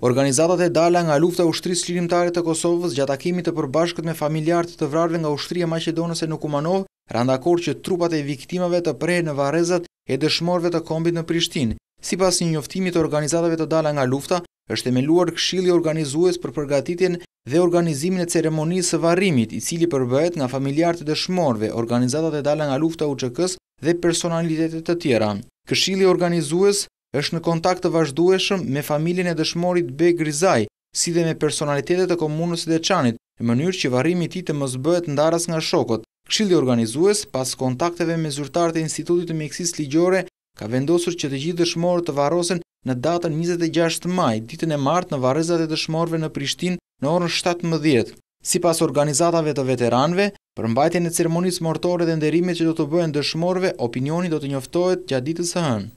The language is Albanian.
Organizatat e dala nga lufta ushtrisë qirimtare të Kosovës gjatë akimit të përbashkët me familjartë të vrarve nga ushtria Macedonës e Nukumanovë, randakor që trupat e viktimave të prehe në varezat e dëshmorve të kombit në Prishtin. Si pas një njoftimit të organizatave të dala nga lufta, është emeluar këshili organizues për përgatitin dhe organizimin e ceremonisë së varimit, i cili përbëhet nga familjartë të dëshmorve, organizatat e dala nga lufta u qëkës dhe personalitetet të tjera. Këshili organizues është në kontakt të vazhdueshëm me familjen e dëshmorit B. Grizaj, si dhe me personalitetet e komunës dhe Deçanit, në mënyrë që varrimi i tij të mos bëhet ndarës nga shokët. Këshilli organizues pas kontakteve me zyrtarët e Institutit të Mjekësisë Ligjore ka vendosur që të gjithë dëshmorët të varrosen në datën 26 maj, ditën e martë në varrezat e dëshmorëve në Prishtinë në orën 17. Si pas organizatave të veteranve, për mbajtjen e ceremonisë mortore dhe nderimit që do të bëhen dëshmorëve, opinioni do të njoftohet gjatë ditës së hënë.